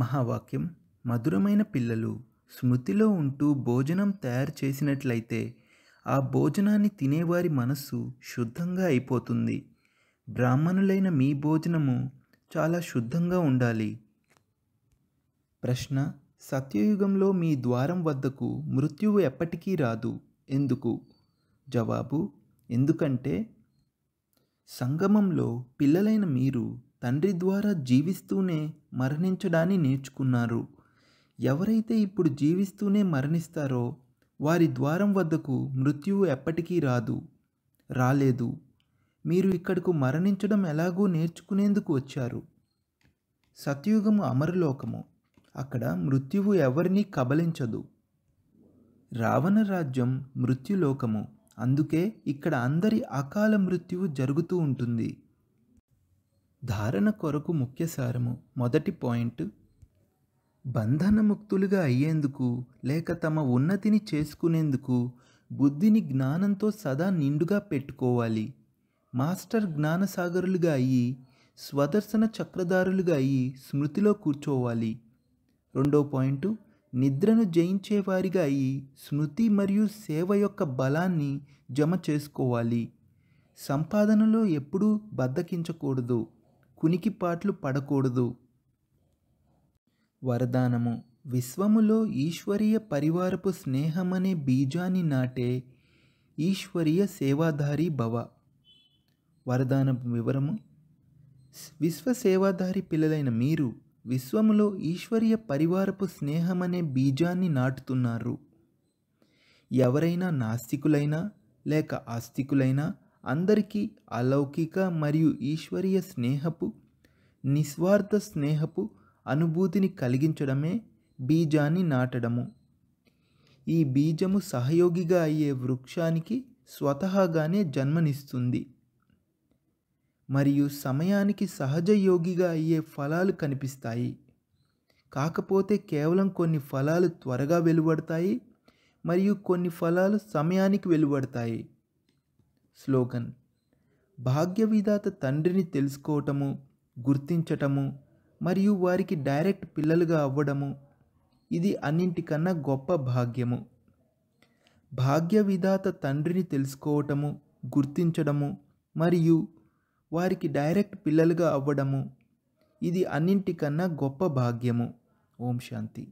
మహావాక్యం మధురమైన పిల్లలు స్మృతిలో ఉంటూ భోజనం తయారు చేసినట్లయితే ఆ భోజనాన్ని తినేవారి మనస్సు శుద్ధంగా అయిపోతుంది బ్రాహ్మణులైన మీ భోజనము చాలా శుద్ధంగా ఉండాలి ప్రశ్న సత్యయుగంలో మీ ద్వారం వద్దకు మృత్యువు ఎప్పటికీ రాదు ఎందుకు జవాబు ఎందుకంటే సంగమంలో పిల్లలైన మీరు తండ్రి ద్వారా జీవిస్తూనే మరణించడాన్ని నేర్చుకున్నారు ఎవరైతే ఇప్పుడు జీవిస్తూనే మరణిస్తారో వారి ద్వారం వద్దకు మృత్యువు ఎప్పటికీ రాదు రాలేదు మీరు ఇక్కడకు మరణించడం ఎలాగో నేర్చుకునేందుకు వచ్చారు సత్యుగము అమరలోకము అక్కడ మృత్యువు ఎవరినీ కబలించదు రావణ రాజ్యం మృత్యులోకము అందుకే ఇక్కడ అందరి అకాల మృత్యువు జరుగుతూ ఉంటుంది ధారణ కొరకు ముఖ్య సారము మొదటి పాయింట్ బంధనముక్తులుగా అయ్యేందుకు లేక తమ ఉన్నతిని చేసుకునేందుకు బుద్ధిని జ్ఞానంతో సదా నిండుగా పెట్టుకోవాలి మాస్టర్ జ్ఞానసాగరులుగా అయ్యి స్వదర్శన చక్రధారులుగా అయ్యి స్మృతిలో కూర్చోవాలి రెండో పాయింట్ నిద్రను జయించేవారిగా అయ్యి స్మృతి మరియు సేవ యొక్క బలాన్ని జమ చేసుకోవాలి సంపాదనలో ఎప్పుడూ బద్దకించకూడదు కునికిపాట్లు పడకూడదు వరదానము విశ్వములో ఈశ్వరీయ పరివారపు స్నేహమనే బీజాన్ని నాటే ఈశ్వరీయ సేవాధారి భవ వరదానపు వివరము విశ్వ సేవాధారి పిల్లలైన మీరు విశ్వములో ఈశ్వరీయ పరివారపు స్నేహమనే బీజాన్ని నాటుతున్నారు ఎవరైనా నాస్తికులైనా లేక ఆస్తికులైనా అందరికీ అలౌకిక మరియు ఈశ్వరీయ స్నేహపు నిస్వార్థ స్నేహపు అనుభూతిని కలిగించడమే బీజాన్ని నాటడము ఈ బీజము సహయోగిగా అయ్యే వృక్షానికి స్వతహాగానే జన్మనిస్తుంది మరియు సమయానికి సహజ యోగిగా అయ్యే ఫలాలు కనిపిస్తాయి కాకపోతే కేవలం కొన్ని ఫలాలు త్వరగా వెలువడతాయి మరియు కొన్ని ఫలాలు సమయానికి వెలువడతాయి స్లోగన్ భాగ్యవిధాత తండ్రిని తెలుసుకోవటము గుర్తించటము మరియు వారికి డైరెక్ట్ పిల్లలుగా అవ్వడము ఇది అన్నింటికన్నా గొప్ప భాగ్యము భాగ్యవిధాత తండ్రిని తెలుసుకోవటము గుర్తించడము మరియు వారికి డైరెక్ట్ పిల్లలుగా అవ్వడము ఇది అన్నింటికన్నా గొప్ప భాగ్యము ఓం శాంతి